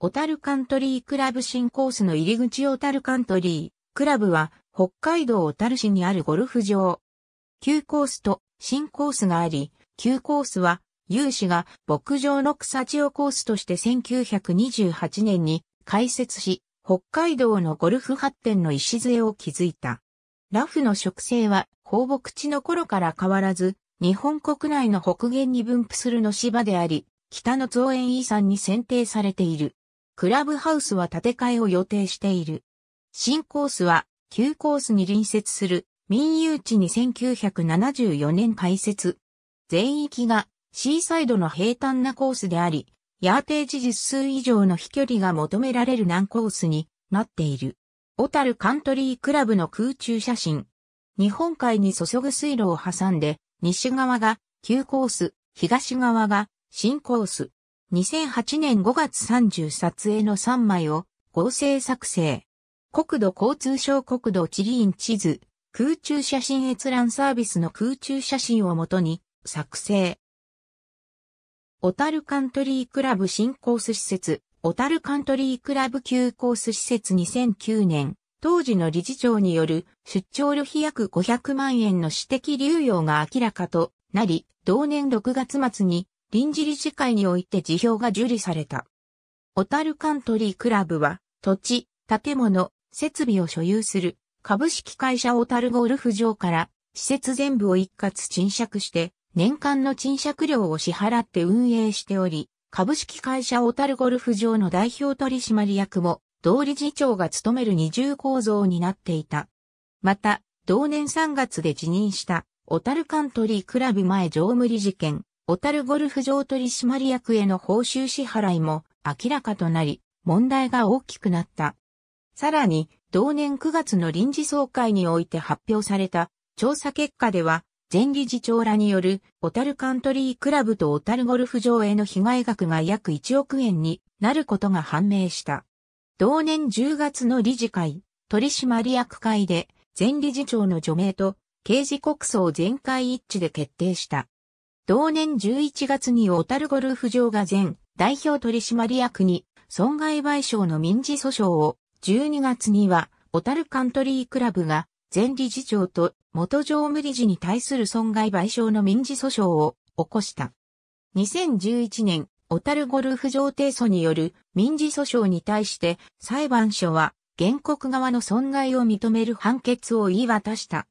小樽カントリークラブ新コースの入り口小樽カントリークラブは北海道小樽市にあるゴルフ場。旧コースと新コースがあり、旧コースは有志が牧場の草千代コースとして1928年に開設し、北海道のゴルフ発展の礎を築いた。ラフの植生は放牧地の頃から変わらず、日本国内の北限に分布するの芝であり、北の造園遺産に選定されている。クラブハウスは建て替えを予定している。新コースは旧コースに隣接する民有地に1974年開設。全域がシーサイドの平坦なコースであり、ヤーテージ実数以上の飛距離が求められる難コースになっている。小樽カントリークラブの空中写真。日本海に注ぐ水路を挟んで、西側が旧コース、東側が新コース。2008年5月30撮影の3枚を合成作成。国土交通省国土地理院地図、空中写真閲覧サービスの空中写真をもとに作成。小樽カントリークラブ新コース施設、小樽カントリークラブ旧コース施設2009年、当時の理事長による出張旅費約500万円の私的流用が明らかとなり、同年6月末に臨時理事会において辞表が受理された。小樽カントリークラブは、土地、建物、設備を所有する株式会社小樽ゴルフ場から施設全部を一括賃借して年間の賃借料を支払って運営しており、株式会社小樽ゴルフ場の代表取締役も同理事長が務める二重構造になっていた。また、同年3月で辞任した小樽カントリークラブ前常務理事件。小樽ゴルフ場取締役への報酬支払いも明らかとなり、問題が大きくなった。さらに、同年9月の臨時総会において発表された調査結果では、前理事長らによる小樽カントリークラブと小樽ゴルフ場への被害額が約1億円になることが判明した。同年10月の理事会、取締役会で前理事長の除名と刑事告訴を全会一致で決定した。同年11月に小樽ゴルフ場が前代表取締役に損害賠償の民事訴訟を、12月には小樽カントリークラブが前理事長と元常務理事に対する損害賠償の民事訴訟を起こした。2011年、小樽ゴルフ場提訴による民事訴訟に対して裁判所は原告側の損害を認める判決を言い渡した。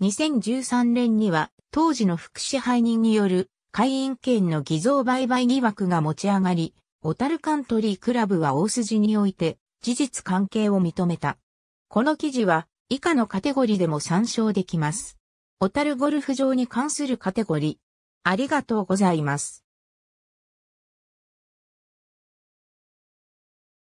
2013年には当時の副支配人による会員権の偽造売買疑惑が持ち上がり、小樽カントリークラブは大筋において事実関係を認めた。この記事は以下のカテゴリでも参照できます。小樽ゴルフ場に関するカテゴリ。ありがとうございます。